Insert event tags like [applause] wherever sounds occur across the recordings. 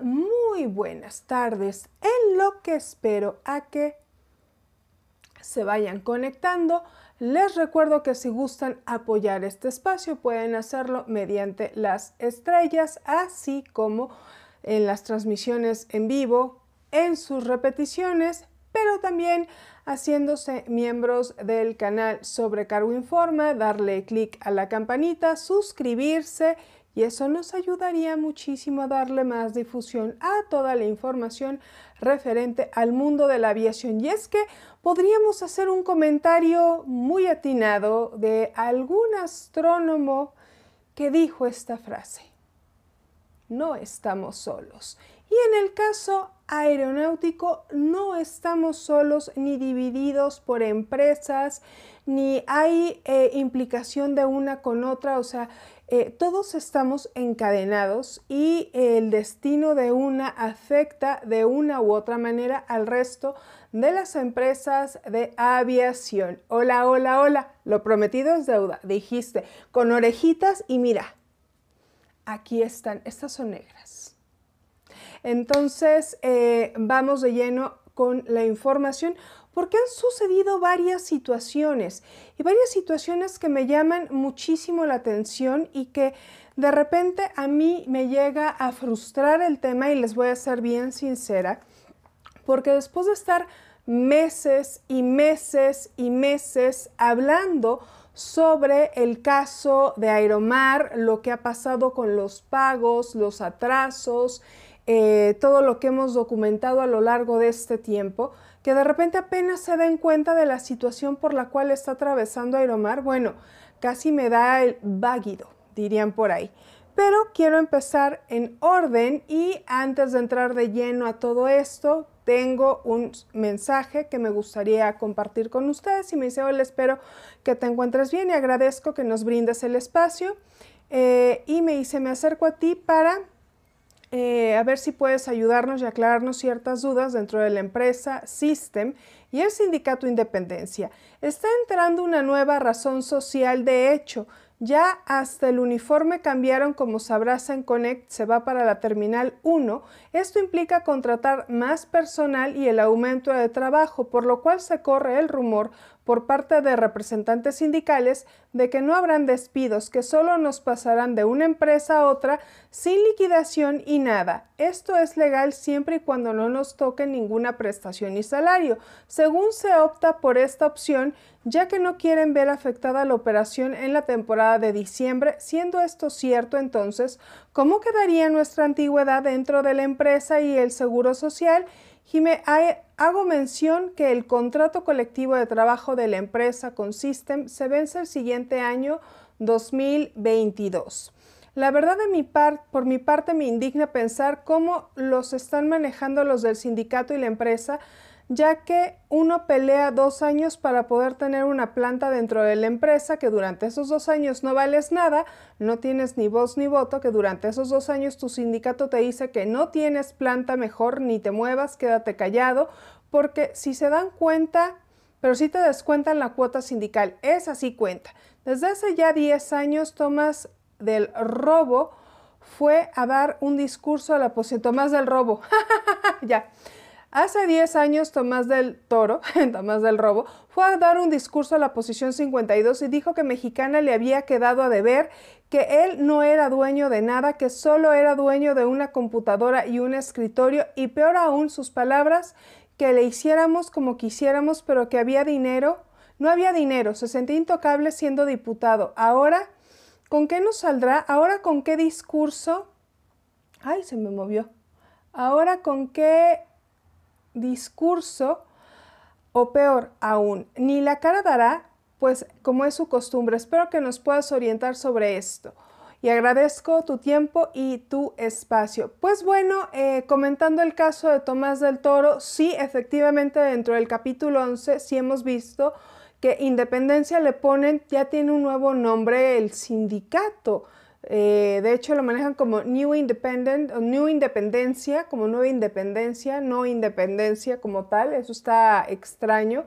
muy buenas tardes. En lo que espero a que se vayan conectando, les recuerdo que si gustan apoyar este espacio pueden hacerlo mediante las estrellas, así como en las transmisiones en vivo, en sus repeticiones, pero también haciéndose miembros del canal Sobre Sobrecargo Informa, darle clic a la campanita, suscribirse y eso nos ayudaría muchísimo a darle más difusión a toda la información referente al mundo de la aviación. Y es que podríamos hacer un comentario muy atinado de algún astrónomo que dijo esta frase. No estamos solos. Y en el caso aeronáutico no estamos solos ni divididos por empresas, ni hay eh, implicación de una con otra, o sea, eh, todos estamos encadenados y el destino de una afecta de una u otra manera al resto de las empresas de aviación. Hola, hola, hola, lo prometido es deuda, dijiste, con orejitas y mira, aquí están, estas son negras. Entonces, eh, vamos de lleno con la información porque han sucedido varias situaciones y varias situaciones que me llaman muchísimo la atención y que de repente a mí me llega a frustrar el tema y les voy a ser bien sincera, porque después de estar meses y meses y meses hablando sobre el caso de Aeromar, lo que ha pasado con los pagos, los atrasos, eh, todo lo que hemos documentado a lo largo de este tiempo, que de repente apenas se den cuenta de la situación por la cual está atravesando Aeromar, bueno, casi me da el váguido, dirían por ahí. Pero quiero empezar en orden y antes de entrar de lleno a todo esto, tengo un mensaje que me gustaría compartir con ustedes y me dice, hola, espero que te encuentres bien y agradezco que nos brindes el espacio. Eh, y me dice, me acerco a ti para eh, a ver si puedes ayudarnos y aclararnos ciertas dudas dentro de la empresa System y el sindicato Independencia. Está entrando una nueva razón social de hecho. Ya hasta el uniforme cambiaron, como sabrás, en Connect se va para la Terminal 1. Esto implica contratar más personal y el aumento de trabajo, por lo cual se corre el rumor por parte de representantes sindicales de que no habrán despidos, que solo nos pasarán de una empresa a otra sin liquidación y nada. Esto es legal siempre y cuando no nos toque ninguna prestación ni salario. Según se opta por esta opción, ya que no quieren ver afectada la operación en la temporada de diciembre, siendo esto cierto entonces, ¿cómo quedaría nuestra antigüedad dentro de la empresa y el seguro social? Jime, Hago mención que el contrato colectivo de trabajo de la empresa con System se vence el siguiente año 2022. La verdad, de mi par, por mi parte, me indigna pensar cómo los están manejando los del sindicato y la empresa ya que uno pelea dos años para poder tener una planta dentro de la empresa, que durante esos dos años no vales nada, no tienes ni voz ni voto, que durante esos dos años tu sindicato te dice que no tienes planta mejor, ni te muevas, quédate callado, porque si se dan cuenta, pero si te descuentan la cuota sindical, es así cuenta. Desde hace ya 10 años, Tomás del Robo fue a dar un discurso a la oposición, Tomás del Robo, [laughs] ya Hace 10 años Tomás del Toro, [laughs] Tomás del Robo, fue a dar un discurso a la posición 52 y dijo que Mexicana le había quedado a deber, que él no era dueño de nada, que solo era dueño de una computadora y un escritorio y peor aún sus palabras, que le hiciéramos como quisiéramos, pero que había dinero, no había dinero, se sentía intocable siendo diputado. Ahora, ¿con qué nos saldrá? Ahora, ¿con qué discurso? Ay, se me movió. Ahora, ¿con qué discurso o peor aún, ni la cara dará, pues como es su costumbre. Espero que nos puedas orientar sobre esto y agradezco tu tiempo y tu espacio. Pues bueno, eh, comentando el caso de Tomás del Toro, sí, efectivamente dentro del capítulo 11 sí hemos visto que Independencia le ponen, ya tiene un nuevo nombre, el sindicato. Eh, de hecho, lo manejan como New Independent New Independencia, como nueva independencia, no independencia como tal. Eso está extraño.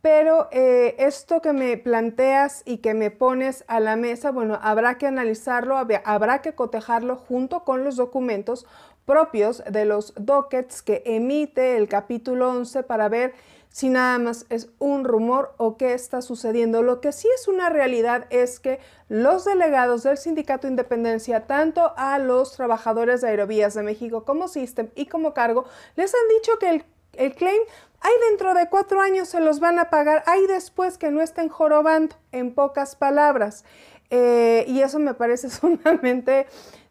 Pero eh, esto que me planteas y que me pones a la mesa, bueno, habrá que analizarlo, habrá que cotejarlo junto con los documentos propios de los dockets que emite el capítulo 11 para ver si nada más es un rumor o qué está sucediendo. Lo que sí es una realidad es que los delegados del Sindicato Independencia, tanto a los trabajadores de Aerovías de México como System y como cargo, les han dicho que el, claim hay dentro de cuatro años se los van a pagar, ahí después que no estén jorobando, en pocas palabras. Eh, y eso me parece [laughs] sumamente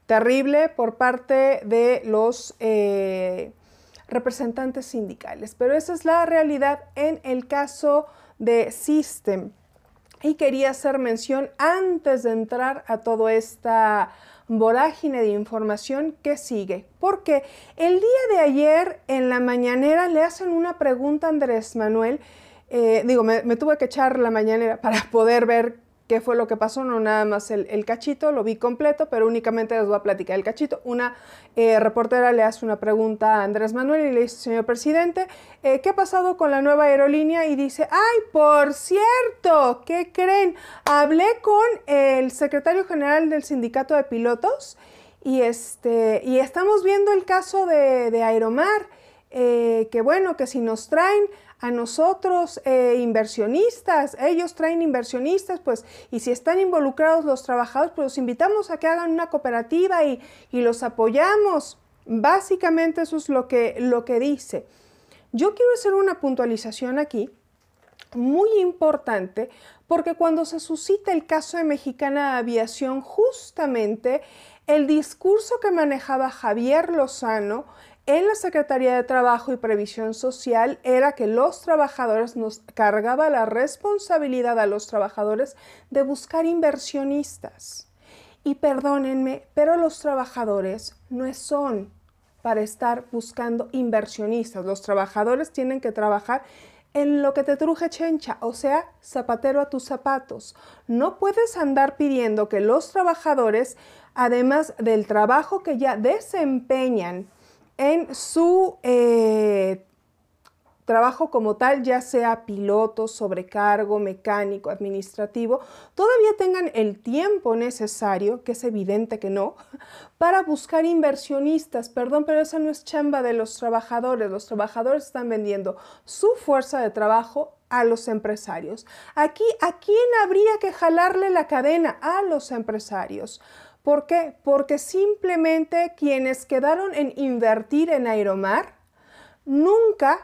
terrible por parte de los... Eh, representantes sindicales. Pero esa es la realidad en el caso de System. Y quería hacer mención antes de entrar a toda esta vorágine de información que sigue. Porque el día de ayer en la mañanera le hacen una pregunta a Andrés Manuel. Eh, digo, me, me, tuve que echar la mañanera [laughs] para poder ver qué fue lo que pasó, no nada más el, cachito, lo vi completo, pero únicamente les voy a platicar el cachito. Una eh, reportera le hace una pregunta a Andrés Manuel y le dice, señor presidente, eh, ¿qué ha pasado con la nueva aerolínea? Y dice, ay, por cierto, ¿qué creen? Hablé con el secretario general del sindicato de pilotos y, este, y estamos viendo el caso de, Aeromar, eh, que bueno, que si nos traen a nosotros eh, inversionistas, ellos traen inversionistas, pues, y si están involucrados los trabajadores, pues los invitamos a que hagan una cooperativa y, los apoyamos. Básicamente eso es lo que, lo que dice. Yo quiero hacer una puntualización aquí muy importante porque cuando se suscita el caso de Mexicana Aviación, justamente el discurso que manejaba Javier Lozano en la Secretaría de Trabajo y Previsión Social era que los trabajadores nos cargaba la responsabilidad a los trabajadores de buscar inversionistas. Y perdónenme, pero los trabajadores no son para estar buscando inversionistas. Los trabajadores tienen que trabajar en lo que te truje chencha, o sea, zapatero a tus zapatos. No puedes andar pidiendo que los trabajadores, además del trabajo que ya desempeñan en su eh, trabajo como tal, ya sea piloto, sobrecargo, mecánico, administrativo, todavía tengan el tiempo necesario, que es evidente que no, [laughs] para buscar inversionistas. Perdón, pero esa no es chamba de los trabajadores. Los trabajadores están vendiendo su fuerza de trabajo a los empresarios. Aquí, ¿a quién habría que jalarle la cadena? A los empresarios. ¿Por qué? Porque simplemente quienes quedaron en invertir en Aeromar nunca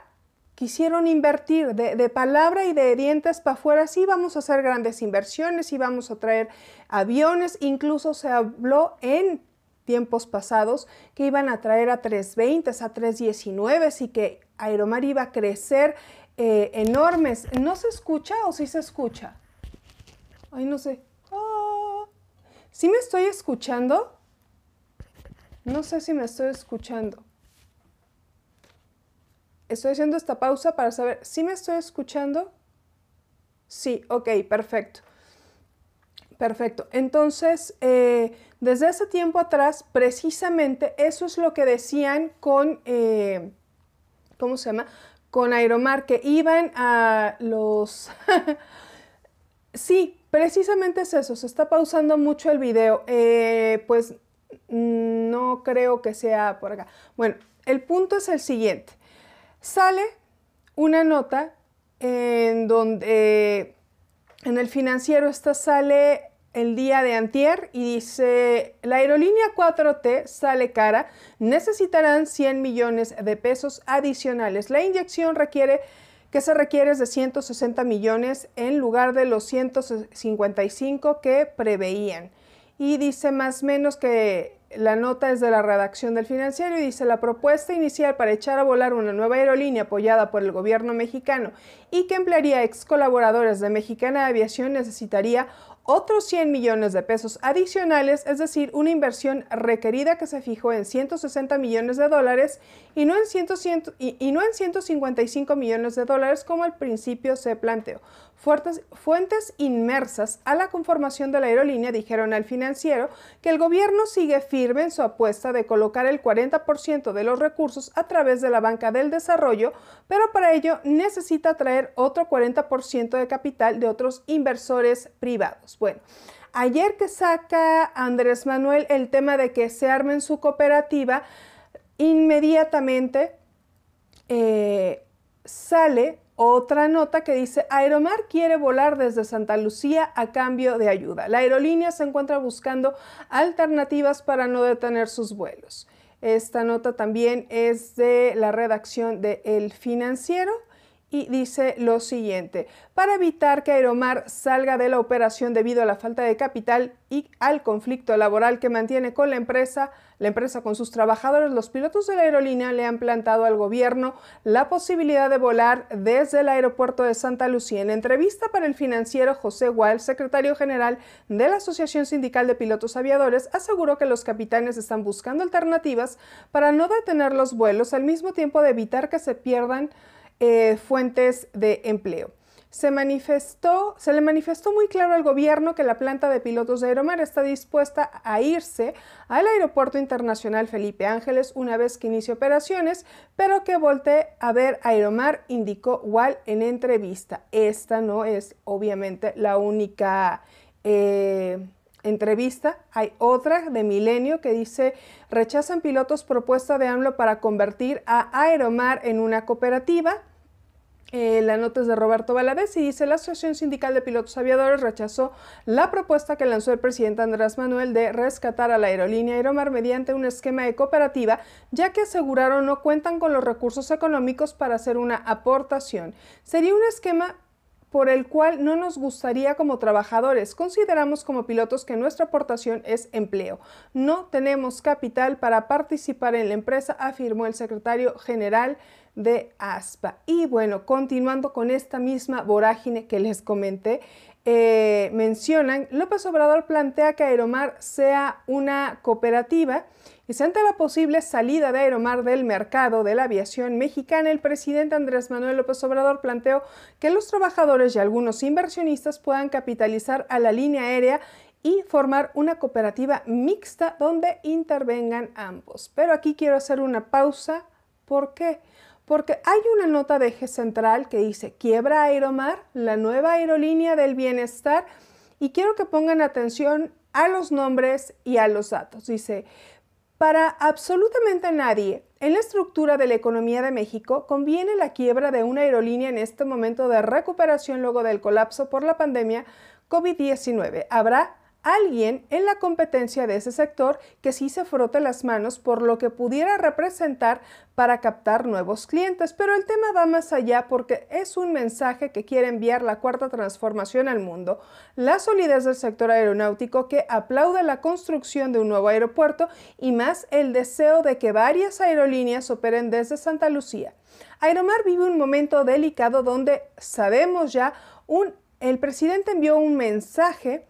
quisieron invertir de, palabra y de dientes para afuera, sí vamos a hacer grandes inversiones, sí vamos a traer aviones, incluso se habló en tiempos pasados que iban a traer a 320, a 319 y que Aeromar iba a crecer eh, enormes. ¿No se escucha o sí se escucha? Ay, no sé. Oh. ¿Sí me estoy escuchando? No sé si me estoy escuchando. Estoy haciendo esta pausa para saber si me estoy escuchando. Sí, ok, perfecto. Perfecto. Entonces, eh, desde hace tiempo atrás, precisamente eso es lo que decían con, eh, ¿cómo se llama? Con Aeromar, que iban a los... [laughs] sí, precisamente es eso, se está pausando mucho el video. Eh, pues no creo que sea por acá. Bueno, el punto es el siguiente. Sale una nota en donde eh, en el financiero esta sale el día de antier y dice, la aerolínea 4T sale cara, necesitarán 100 millones de pesos adicionales. La inyección requiere que se requiere es de 160 millones en lugar de los 155 que preveían. Y dice más o menos que la nota es de la redacción del financiero y dice la propuesta inicial para echar a volar una nueva aerolínea apoyada por el gobierno mexicano y que emplearía ex colaboradores de Mexicana Aviación necesitaría otros 100 millones de pesos adicionales, es decir, una inversión requerida que se fijó en 160 millones de dólares y no en, 155 millones de dólares como al principio se planteó. Fuertes, fuentes inmersas a la conformación de la aerolínea dijeron al financiero que el gobierno sigue firme en su apuesta de colocar el 40% de los recursos a través de la banca del desarrollo, pero para ello necesita traer otro 40% de capital de otros inversores privados. Bueno, ayer que saca Andrés Manuel el tema de que se armen su cooperativa, inmediatamente eh, sale otra nota que dice, Aeromar quiere volar desde Santa Lucía a cambio de ayuda. La aerolínea se encuentra buscando alternativas para no detener sus vuelos. Esta nota también es de la redacción de El Financiero y dice lo siguiente, para evitar que Aeromar salga de la operación debido a la falta de capital y al conflicto laboral que mantiene con la empresa, la empresa con sus trabajadores, los pilotos de la aerolínea le han plantado al gobierno la posibilidad de volar desde el aeropuerto de Santa Lucía. En entrevista para el financiero José Wall, secretario general de la Asociación Sindical de Pilotos Aviadores, aseguró que los capitanes están buscando alternativas para no detener los vuelos al mismo tiempo de evitar que se pierdan eh, fuentes de empleo. Se, manifestó, se le manifestó muy claro al gobierno que la planta de pilotos de Aeromar está dispuesta a irse al Aeropuerto Internacional Felipe Ángeles una vez que inicie operaciones, pero que voltee a ver Aeromar, indicó Wall en entrevista. Esta no es obviamente la única eh, entrevista, hay otra de Milenio que dice, rechazan pilotos propuesta de AMLO para convertir a Aeromar en una cooperativa. Eh, la nota es de Roberto Valadez y dice, la Asociación Sindical de Pilotos Aviadores rechazó la propuesta que lanzó el presidente Andrés Manuel de rescatar a la aerolínea Aeromar mediante un esquema de cooperativa, ya que aseguraron no cuentan con los recursos económicos para hacer una aportación. Sería un esquema por el cual no nos gustaría como trabajadores. Consideramos como pilotos que nuestra aportación es empleo. No tenemos capital para participar en la empresa, afirmó el secretario general de aspa. Y bueno, continuando con esta misma vorágine que les comenté, eh, mencionan, López Obrador plantea que Aeromar sea una cooperativa y ante la posible salida de Aeromar del mercado de la aviación mexicana, el presidente Andrés Manuel López Obrador planteó que los trabajadores y algunos inversionistas puedan capitalizar a la línea aérea y formar una cooperativa mixta donde intervengan ambos. Pero aquí quiero hacer una pausa. ¿Por qué? Porque hay una nota de eje central que dice, quiebra Aeromar, la nueva aerolínea del bienestar, y quiero que pongan atención a los nombres y a los datos. Dice, para absolutamente nadie en la estructura de la economía de México conviene la quiebra de una aerolínea en este momento de recuperación luego del colapso por la pandemia COVID-19. Habrá alguien en la competencia de ese sector que sí se frote las manos por lo que pudiera representar para captar nuevos clientes. Pero el tema va más allá porque es un mensaje que quiere enviar la cuarta transformación al mundo. La solidez del sector aeronáutico que aplaude la construcción de un nuevo aeropuerto y más el deseo de que varias aerolíneas operen desde Santa Lucía. Aeromar vive un momento delicado donde sabemos ya el presidente envió un mensaje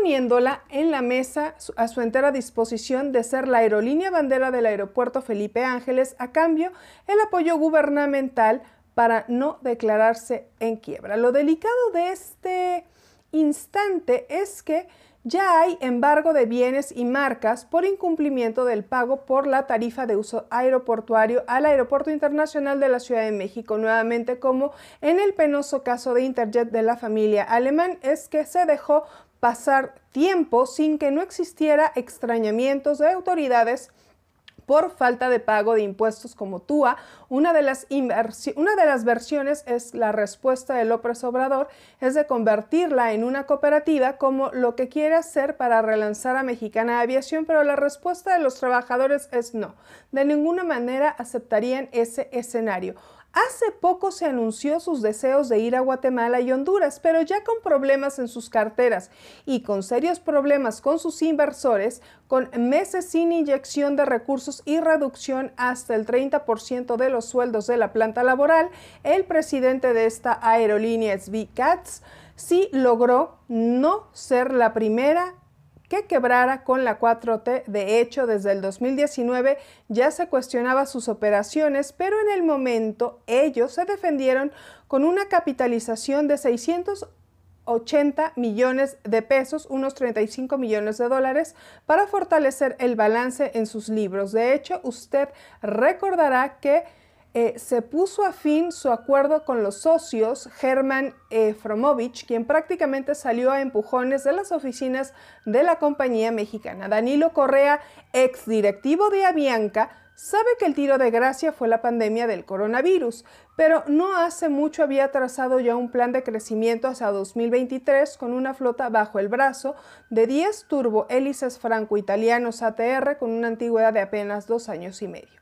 poniéndola en la mesa a su entera disposición de ser la aerolínea bandera del aeropuerto Felipe Ángeles, a cambio el apoyo gubernamental para no declararse en quiebra. Lo delicado de este instante es que ya hay embargo de bienes y marcas por incumplimiento del pago por la tarifa de uso aeroportuario al Aeropuerto Internacional de la Ciudad de México. Nuevamente, como en el penoso caso de Interjet de la familia alemán, es que se dejó pasar tiempo sin que no existiera extrañamientos de autoridades por falta de pago de impuestos como TUA. Una de, las una de las versiones es la respuesta de López Obrador, es de convertirla en una cooperativa como lo que quiere hacer para relanzar a Mexicana Aviación, pero la respuesta de los trabajadores es no. De ninguna manera aceptarían ese escenario. Hace poco se anunció sus deseos de ir a Guatemala y Honduras, pero ya con problemas en sus carteras y con serios problemas con sus inversores, con meses sin inyección de recursos y reducción hasta el 30% de los sueldos de la planta laboral, el presidente de esta aerolínea, S.B. Katz, sí logró no ser la primera que quebrara con la 4T. De hecho, desde el 2019 ya se cuestionaba sus operaciones, pero en el momento ellos se defendieron con una capitalización de 680 millones de pesos, unos 35 millones de dólares, para fortalecer el balance en sus libros. De hecho, usted recordará que eh, se puso a fin su acuerdo con los socios Herman e. Fromovich, quien prácticamente salió a empujones de las oficinas de la compañía mexicana. Danilo Correa, ex directivo de Avianca, sabe que el tiro de gracia fue la pandemia del coronavirus, pero no hace mucho había trazado ya un plan de crecimiento hasta 2023 con una flota bajo el brazo de 10 turbohélices franco-italianos ATR con una antigüedad de apenas dos años y medio.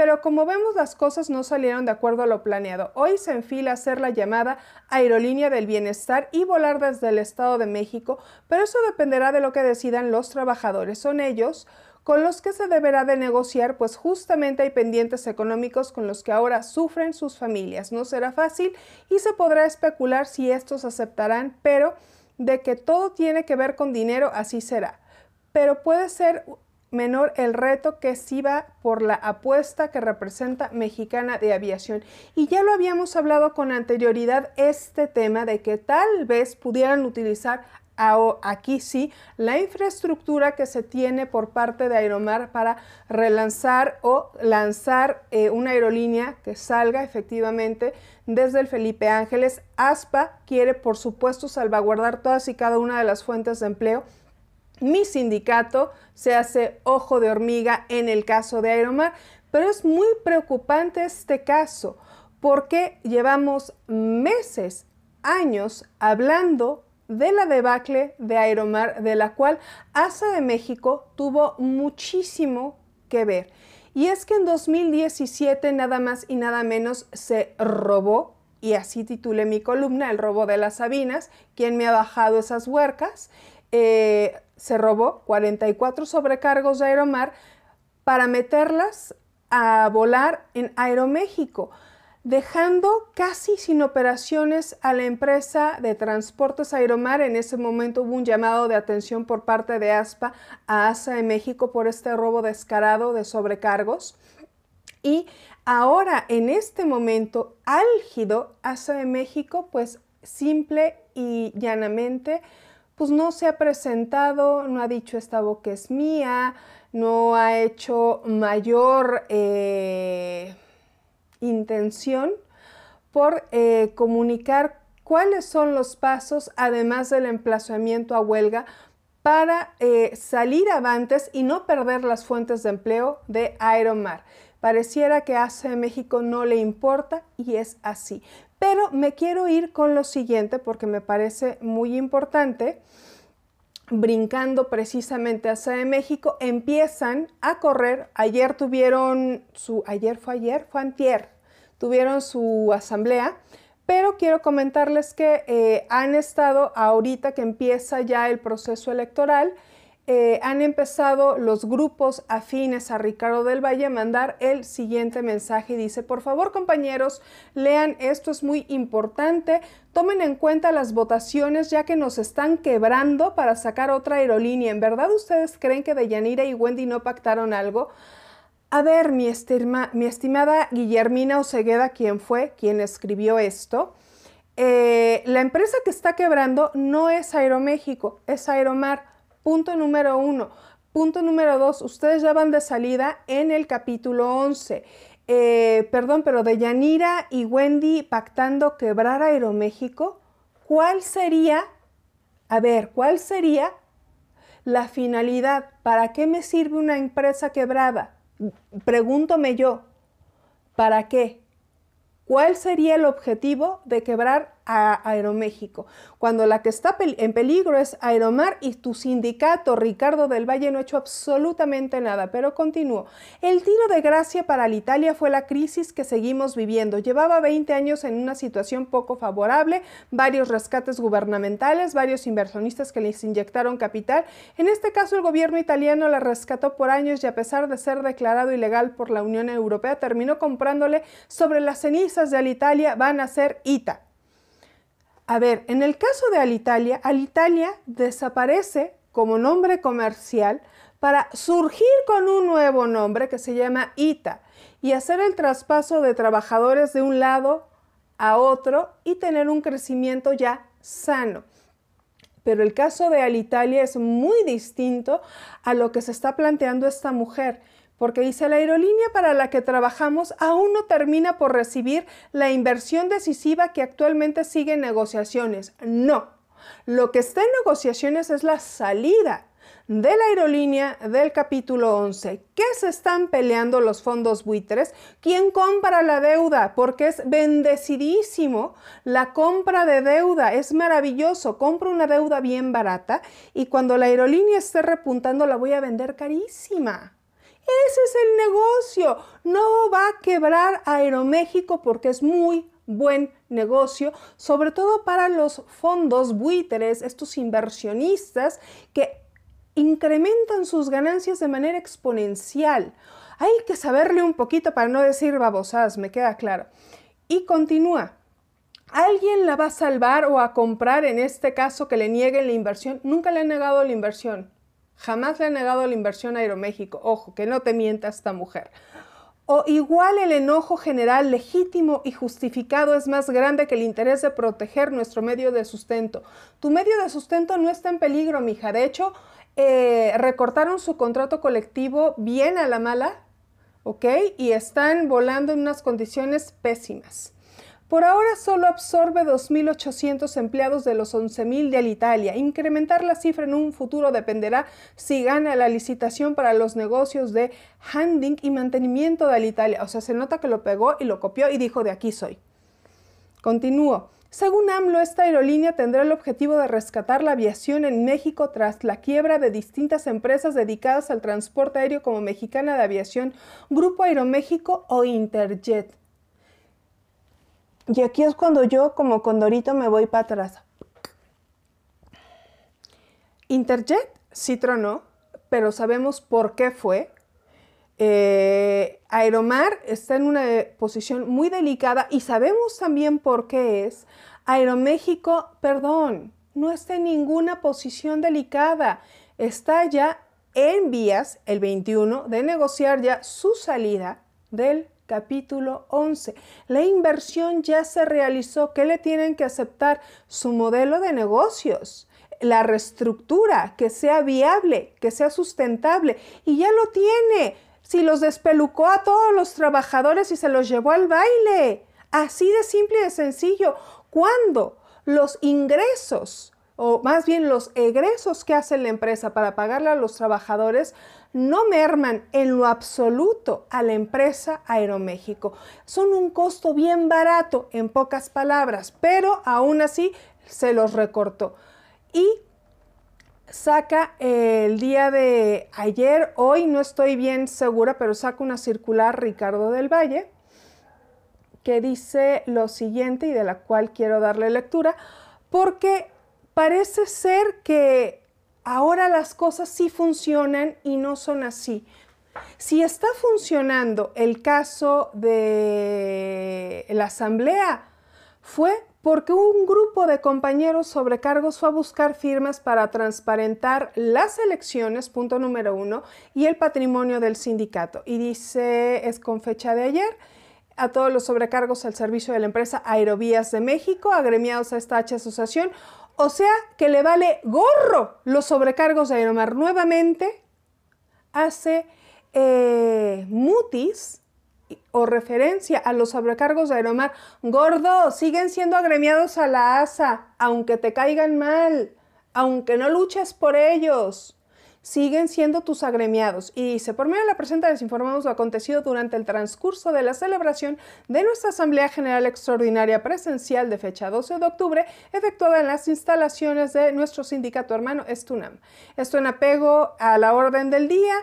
Pero como vemos las cosas no salieron de acuerdo a lo planeado. Hoy se enfila hacer la llamada aerolínea del bienestar y volar desde el Estado de México, pero eso dependerá de lo que decidan los trabajadores. Son ellos con los que se deberá de negociar, pues justamente hay pendientes económicos con los que ahora sufren sus familias. No será fácil y se podrá especular si estos aceptarán, pero de que todo tiene que ver con dinero, así será. Pero puede ser menor el reto que sí va por la apuesta que representa Mexicana de Aviación. Y ya lo habíamos hablado con anterioridad este tema de que tal vez pudieran utilizar aquí sí la infraestructura que se tiene por parte de Aeromar para relanzar o lanzar eh, una aerolínea que salga efectivamente desde el Felipe Ángeles. ASPA quiere por supuesto salvaguardar todas y cada una de las fuentes de empleo mi sindicato se hace ojo de hormiga en el caso de Aeromar, pero es muy preocupante este caso porque llevamos meses, años hablando de la debacle de Aeromar, de la cual ASA de México tuvo muchísimo que ver. Y es que en 2017 nada más y nada menos se robó, y así titulé mi columna, el robo de las Sabinas, quien me ha bajado esas huercas, eh, se robó 44 sobrecargos de Aeromar para meterlas a volar en Aeroméxico, dejando casi sin operaciones a la empresa de transportes Aeromar. En ese momento hubo un llamado de atención por parte de ASPA a ASA de México por este robo descarado de sobrecargos. Y ahora, en este momento álgido, ASA de México, pues simple y llanamente pues no se ha presentado, no ha dicho esta boca es mía, no ha hecho mayor eh, intención por eh, comunicar cuáles son los pasos, además del emplazamiento a huelga, para eh, salir avantes y no perder las fuentes de empleo de Aeromar. Pareciera que hace México no le importa y es así. Pero me quiero ir con lo siguiente porque me parece muy importante. Brincando precisamente hacia México, empiezan a correr. Ayer tuvieron su, ayer fue ayer, fue antier, tuvieron su asamblea pero quiero comentarles que eh, han estado ahorita que empieza ya el proceso electoral, eh, han empezado los grupos afines a Ricardo del Valle a mandar el siguiente mensaje y dice, por favor compañeros, lean esto, es muy importante, tomen en cuenta las votaciones ya que nos están quebrando para sacar otra aerolínea. ¿En verdad ustedes creen que Deyanira y Wendy no pactaron algo? A ver, mi, mi estimada Guillermina Ocegueda, quien fue quien escribió esto, eh, la empresa que está quebrando no es Aeroméxico, es Aeromar. Punto número uno. Punto número dos, ustedes ya van de salida en el capítulo 11. Eh, perdón, pero de Yanira y Wendy pactando quebrar Aeroméxico, ¿cuál sería, a ver, cuál sería la finalidad? ¿Para qué me sirve una empresa quebrada? Pregúntome yo, ¿para qué? ¿Cuál sería el objetivo de quebrar a Aeroméxico, cuando la que está en peligro es Aeromar y tu sindicato, Ricardo del Valle, no ha hecho absolutamente nada, pero continuó. El tiro de gracia para la Italia fue la crisis que seguimos viviendo. Llevaba 20 años en una situación poco favorable, varios rescates gubernamentales, varios inversionistas que les inyectaron capital. En este caso, el gobierno italiano la rescató por años y a pesar de ser declarado ilegal por la Unión Europea, terminó comprándole sobre las cenizas de Italia, van a ser ITA. A ver, en el caso de Alitalia, Alitalia desaparece como nombre comercial para surgir con un nuevo nombre que se llama ITA y hacer el traspaso de trabajadores de un lado a otro y tener un crecimiento ya sano. Pero el caso de Alitalia es muy distinto a lo que se está planteando esta mujer porque dice la aerolínea para la que trabajamos aún no termina por recibir la inversión decisiva que actualmente sigue en negociaciones. No, lo que está en negociaciones es la salida de la aerolínea del capítulo 11. ¿Qué se están peleando los fondos buitres? ¿Quién compra la deuda? Porque es bendecidísimo la compra de deuda. Es maravilloso. Compro una deuda bien barata y cuando la aerolínea esté repuntando la voy a vender carísima. Ese es el negocio. No va a quebrar Aeroméxico porque es muy buen negocio, sobre todo para los fondos buitres, estos inversionistas que incrementan sus ganancias de manera exponencial. Hay que saberle un poquito para no decir babosadas, me queda claro. Y continúa. ¿Alguien la va a salvar o a comprar en este caso que le nieguen la inversión? Nunca le han negado la inversión. Jamás le ha negado la inversión a Aeroméxico. Ojo, que no te mienta esta mujer. O igual el enojo general legítimo y justificado es más grande que el interés de proteger nuestro medio de sustento. Tu medio de sustento no está en peligro, mija. De hecho, eh, recortaron su contrato colectivo bien a la mala, ¿ok? Y están volando en unas condiciones pésimas. Por ahora solo absorbe 2.800 empleados de los 11.000 de Alitalia. Incrementar la cifra en un futuro dependerá si gana la licitación para los negocios de handling y mantenimiento de Alitalia. O sea, se nota que lo pegó y lo copió y dijo de aquí soy. Continúo. Según AMLO, esta aerolínea tendrá el objetivo de rescatar la aviación en México tras la quiebra de distintas empresas dedicadas al transporte aéreo como Mexicana de Aviación, Grupo Aeroméxico o Interjet. Y aquí es cuando yo, como condorito, me voy para atrás. Interjet sí tronó, pero sabemos por qué fue. Eh, Aeromar está en una eh, posición muy delicada y sabemos también por qué es. Aeroméxico, perdón, no está en ninguna posición delicada. Está ya en vías el 21 de negociar ya su salida del capítulo 11. La inversión ya se realizó. que le tienen que aceptar? Su modelo de negocios la reestructura, que sea viable, que sea sustentable. Y ya lo tiene. Si los despelucó a todos los trabajadores y se los llevó al baile. Así de simple y de sencillo. Cuando los ingresos, o más bien los egresos que hace la empresa para pagarle a los trabajadores, no merman en lo absoluto a la empresa Aeroméxico. Son un costo bien barato, en pocas palabras, pero aún así se los recortó. Y saca el día de ayer, hoy no estoy bien segura, pero saca una circular Ricardo del Valle que dice lo siguiente y de la cual quiero darle lectura, porque parece ser que ahora las cosas sí funcionan y no son así. Si está funcionando el caso de la asamblea, fue porque un grupo de compañeros sobrecargos fue a buscar firmas para transparentar las elecciones, punto número uno, y el patrimonio del sindicato. Y dice, es con fecha de ayer, a todos los sobrecargos al servicio de la empresa Aerovías de México, agremiados a esta H asociación, o sea que le vale gorro los sobrecargos de Aeromar. Nuevamente hace eh, mutis o referencia a los sobrecargos de Aeromar. Gordo, siguen siendo agremiados a la ASA, aunque te caigan mal, aunque no luches por ellos siguen siendo tus agremiados. Y dice, por medio de la presenta les informamos lo acontecido durante el transcurso de la celebración de nuestra Asamblea General Extraordinaria Presencial de fecha 12 de octubre, efectuada en las instalaciones de nuestro sindicato hermano Estunam. Esto en apego a la orden del día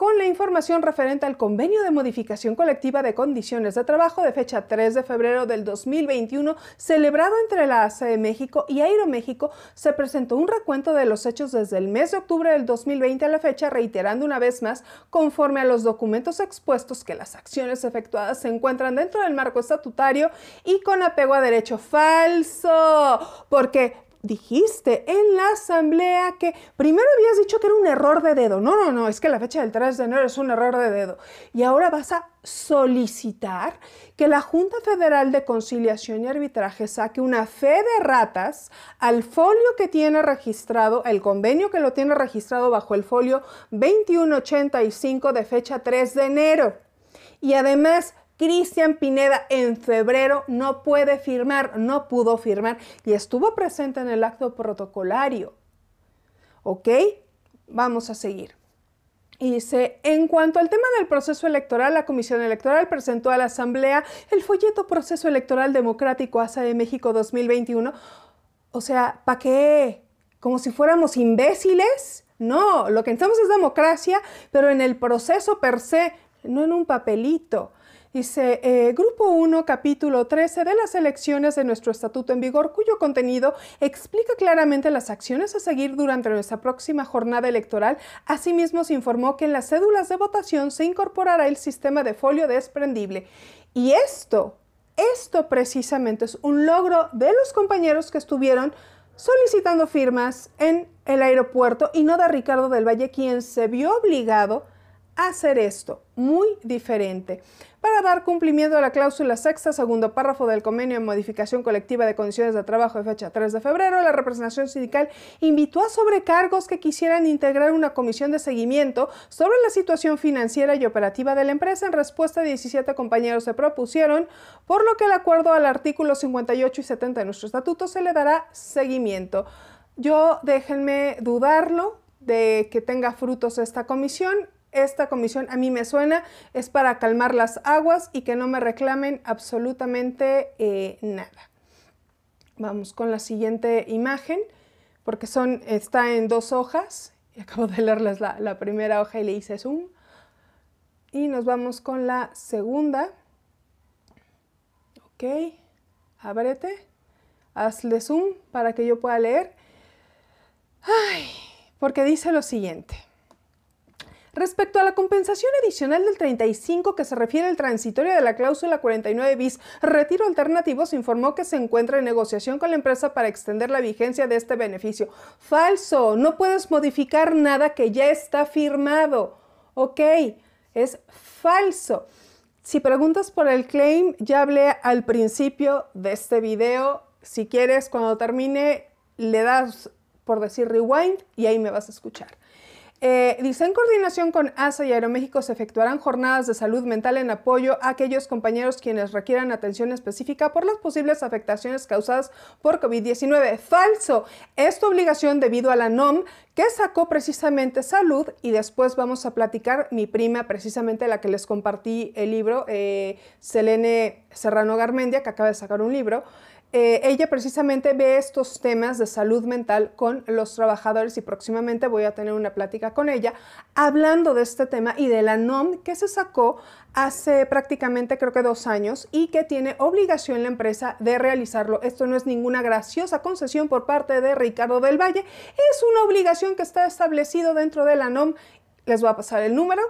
con la información referente al convenio de modificación colectiva de condiciones de trabajo de fecha 3 de febrero del 2021 celebrado entre la ACE México y Aeroméxico, se presentó un recuento de los hechos desde el mes de octubre del 2020 a la fecha, reiterando una vez más, conforme a los documentos expuestos, que las acciones efectuadas se encuentran dentro del marco estatutario y con apego a derecho falso. porque dijiste en la asamblea que primero habías dicho que era un error de dedo. No, no, no, es que la fecha del 3 de enero es un error de dedo. Y ahora vas a solicitar que la Junta Federal de Conciliación y Arbitraje saque una fe de ratas al folio que tiene registrado, el convenio que lo tiene registrado bajo el folio 2185 de fecha 3 de enero. Y además Cristian Pineda en febrero no puede firmar, no pudo firmar y estuvo presente en el acto protocolario. ¿Ok? Vamos a seguir. Y dice, en cuanto al tema del proceso electoral, la Comisión Electoral presentó a la Asamblea el folleto Proceso Electoral Democrático ASA de México 2021. O sea, ¿para qué? ¿Como si fuéramos imbéciles? No, lo que necesitamos es democracia, pero en el proceso per se, no en un papelito. Dice, eh, Grupo 1, capítulo 13 de las elecciones de nuestro estatuto en vigor, cuyo contenido explica claramente las acciones a seguir durante nuestra próxima jornada electoral. Asimismo, se informó que en las cédulas de votación se incorporará el sistema de folio desprendible. Y esto, esto precisamente es un logro de los compañeros que estuvieron solicitando firmas en el aeropuerto y no de Ricardo del Valle, quien se vio obligado a hacer esto, muy diferente para dar cumplimiento a la cláusula sexta, segundo párrafo del convenio de modificación colectiva de condiciones de trabajo de fecha 3 de febrero, la representación sindical invitó a sobrecargos que quisieran integrar una comisión de seguimiento sobre la situación financiera y operativa de la empresa. En respuesta, 17 compañeros se propusieron, por lo que el acuerdo al artículo 58 y 70 de nuestro estatuto se le dará seguimiento. Yo déjenme dudarlo de que tenga frutos esta comisión esta comisión a mí me suena, es para calmar las aguas y que no me reclamen absolutamente eh, nada. Vamos con la siguiente imagen, porque son, está en dos hojas, [laughs] acabo de leerles la, primera hoja y le hice zoom. Y nos vamos con la segunda. Ok, ábrete, hazle zoom para que yo pueda leer. Ay, porque dice lo siguiente. Respecto a la compensación adicional del 35 que se refiere al transitorio de la cláusula 49 bis, Retiro Alternativo se informó que se encuentra en negociación con la empresa para extender la vigencia de este beneficio. Falso, no puedes modificar nada que ya está firmado. Ok, es falso. Si preguntas por el claim, ya hablé al principio de este video. Si quieres, cuando termine, le das por decir rewind y ahí me vas a escuchar. Eh, dice, en coordinación con ASA y Aeroméxico se efectuarán jornadas de salud mental en apoyo a aquellos compañeros quienes requieran atención específica por las posibles afectaciones causadas por COVID-19. Falso. Es obligación debido a la NOM que sacó precisamente salud y después vamos a platicar mi prima, precisamente la que les compartí el libro, eh, Selene Serrano Garmendia, que acaba de sacar un libro. Eh, ella precisamente ve estos temas de salud mental con los trabajadores y próximamente voy a tener una plática con ella hablando de este tema y de la NOM que se sacó hace prácticamente creo que dos años y que tiene obligación la empresa de realizarlo. Esto no es ninguna graciosa concesión por parte de Ricardo del Valle, es una obligación que está establecido dentro de la NOM. Les voy a pasar el número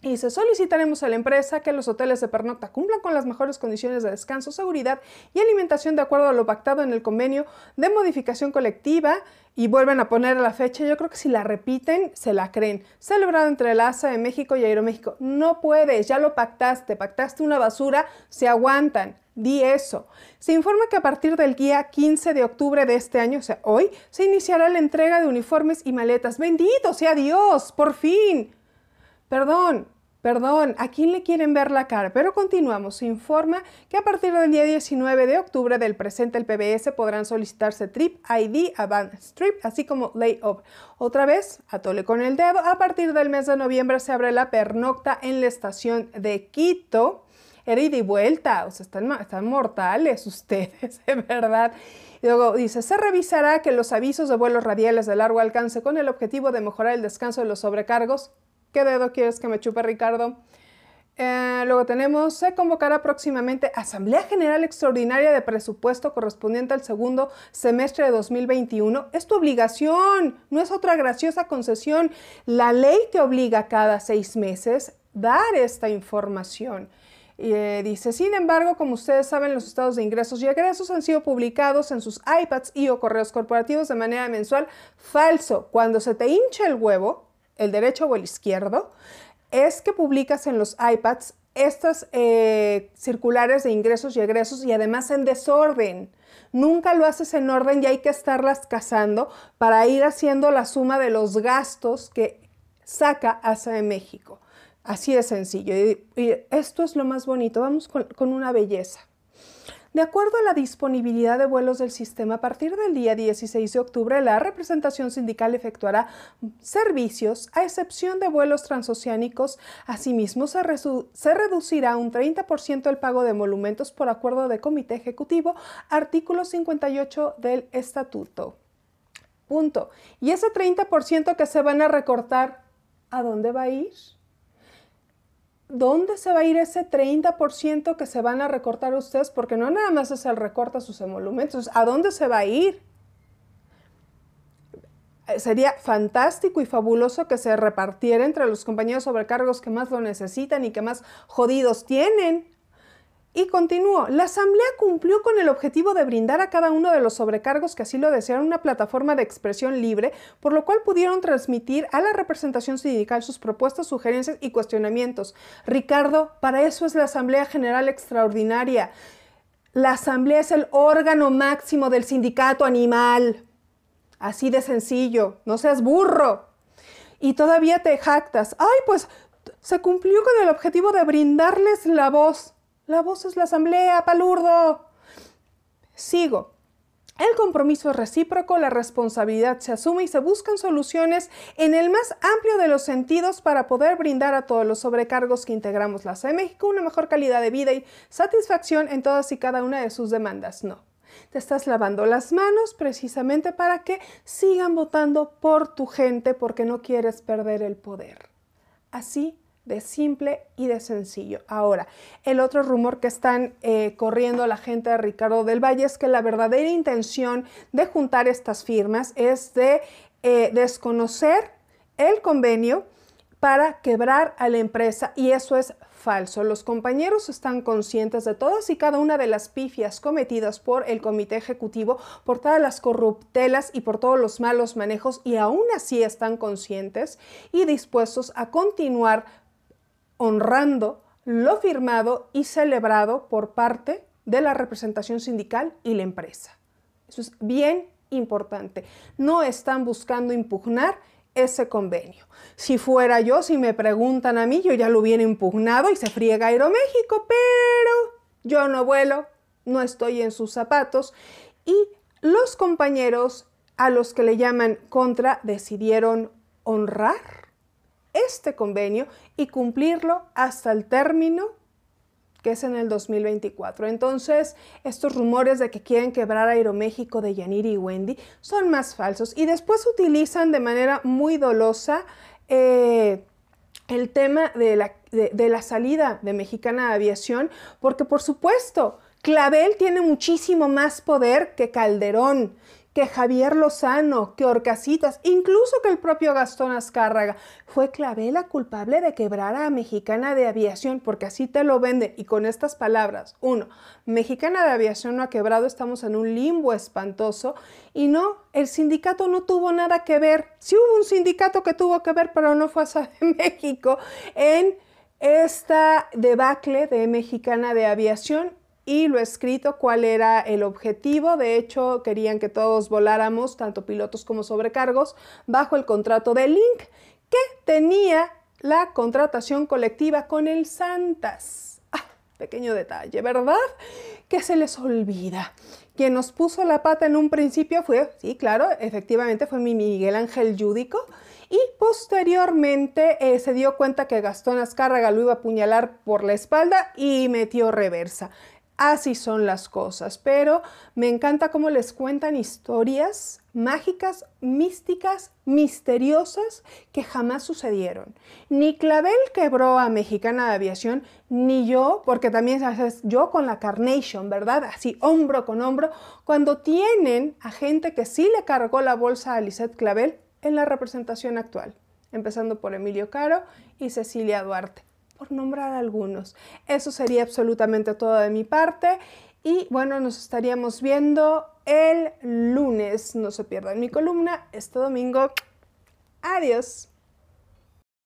y se solicitaremos a la empresa que los hoteles de pernocta cumplan con las mejores condiciones de descanso, seguridad y alimentación de acuerdo a lo pactado en el convenio de modificación colectiva y vuelven a poner la fecha. Yo creo que si la repiten, se la creen. Celebrado entre el ASA de México y Aeroméxico. No puedes, ya lo pactaste, pactaste una basura, se aguantan. Di eso. Se informa que a partir del día 15 de octubre de este año, o sea, hoy, se iniciará la entrega de uniformes y maletas. Bendito sea Dios, por fin. Perdón, Perdón, ¿a quién le quieren ver la cara? Pero continuamos. Se informa que a partir del día 19 de octubre del presente el PBS podrán solicitarse Trip ID, Advanced trip, así como Layover. Otra vez, atole con el dedo. A partir del mes de noviembre se abre la pernocta en la estación de Quito. Era y vuelta, o sea, están, están mortales [laughs] ustedes, de verdad. Y luego dice, se revisará que los avisos de vuelos radiales de largo alcance con el objetivo de mejorar el descanso de los sobrecargos ¿Qué dedo quieres que me chupe, Ricardo? Eh, luego tenemos, se convocará próximamente Asamblea General Extraordinaria de Presupuesto correspondiente al segundo semestre de 2021. Es tu obligación, no es otra graciosa concesión. La ley te obliga cada seis meses dar esta información. Eh, dice, sin embargo, como ustedes saben, los estados de ingresos y egresos han sido publicados en sus iPads y o correos corporativos de manera mensual. Falso. Cuando se te hincha el huevo, el derecho o el izquierdo, es que publicas en los iPads estas eh, circulares de ingresos y egresos y además en desorden. Nunca lo haces en orden y hay que estarlas cazando para ir haciendo la suma de los gastos que saca hacia de México. Así de sencillo. Y, esto es lo más bonito. Vamos con una belleza. De acuerdo a la disponibilidad de vuelos del sistema, a partir del día 16 de octubre, la representación sindical efectuará servicios a excepción de vuelos transoceánicos. Asimismo, se, reducirá un 30% el pago de emolumentos por acuerdo de comité ejecutivo, artículo 58 del estatuto. Punto. Y ese 30% que se van a recortar, ¿a dónde va a ir? ¿dónde se va a ir ese 30% que se van a recortar ustedes? Porque no nada más es el recorte sus emolumentos, ¿a dónde se va a ir? Sería fantástico y fabuloso que se repartiera entre los compañeros sobrecargos que más lo necesitan y que más jodidos tienen. Y continúo. la Asamblea cumplió con el objetivo de brindar a cada uno de los sobrecargos que así lo desearon una plataforma de expresión libre, por lo cual pudieron transmitir a la representación sindical sus propuestas, sugerencias y cuestionamientos. Ricardo, para eso es la Asamblea General Extraordinaria. La Asamblea es el órgano máximo del sindicato animal. Así de sencillo, no seas burro. Y todavía te jactas. Ay, pues se cumplió con el objetivo de brindarles la voz. La voz es la asamblea, palurdo. Sigo. El compromiso es recíproco, la responsabilidad se asume y se buscan soluciones en el más amplio de los sentidos para poder brindar a todos los sobrecargos que integramos la C México una mejor calidad de vida y satisfacción en todas y cada una de sus demandas. No. Te estás lavando las manos precisamente para que sigan votando por tu gente porque no quieres perder el poder. Así de simple y de sencillo. Ahora, el otro rumor que están eh, corriendo la gente de Ricardo del Valle es que la verdadera intención de juntar estas firmas es de eh, desconocer el convenio para quebrar a la empresa y eso es falso. Los compañeros están conscientes de todas y cada una de las pifias cometidas por el comité ejecutivo, por todas las corruptelas y por todos los malos manejos y aún así están conscientes y dispuestos a continuar honrando lo firmado y celebrado por parte de la representación sindical y la empresa. Eso es bien importante. No están buscando impugnar ese convenio. Si fuera yo, si me preguntan a mí, yo ya lo hubiera impugnado y se friega Aeroméxico, pero yo no vuelo, no estoy en sus zapatos y los compañeros a los que le llaman contra decidieron honrar este convenio y cumplirlo hasta el término que es en el 2024. Entonces, estos rumores de que quieren quebrar Aeroméxico de Yaniri y Wendy son más falsos y después utilizan de manera muy dolosa eh, el tema de la, de la salida de Mexicana de Aviación, porque por supuesto, Clavel tiene muchísimo más poder que Calderón que Javier Lozano, que Orcasitas, incluso que el propio Gastón Azcárraga. Fue clave la culpable de quebrar a Mexicana de Aviación, porque así te lo vende. Y con estas palabras, uno, Mexicana de Aviación no ha quebrado, estamos en un limbo espantoso. Y no, el sindicato no tuvo nada que ver. Sí hubo un sindicato que tuvo que ver, pero no fue a [laughs] México en esta debacle de Mexicana de Aviación y lo escrito cuál era el objetivo. De hecho, querían que todos voláramos, tanto pilotos como sobrecargos, bajo el contrato de Link, que tenía la contratación colectiva con el Santas. Ah, pequeño detalle, ¿verdad? Que se les olvida. Quien nos puso la pata en un principio fue, sí, claro, efectivamente fue mi Miguel Ángel Yúdico. Y posteriormente eh, se dio cuenta que Gastón Azcárraga lo iba a apuñalar por la espalda y metió reversa así son las cosas, pero me encanta cómo les cuentan historias mágicas, místicas, misteriosas que jamás sucedieron. Ni Clavel quebró a Mexicana de Aviación, ni yo, porque también haces yo con la Carnation, ¿verdad? Así hombro con hombro, cuando tienen a gente que sí le cargó la bolsa a Lisette Clavel en la representación actual, empezando por Emilio Caro y Cecilia Duarte por nombrar algunos. Eso sería absolutamente todo de mi parte. Y bueno, nos estaríamos viendo el lunes. No se pierdan mi columna este domingo. Adiós.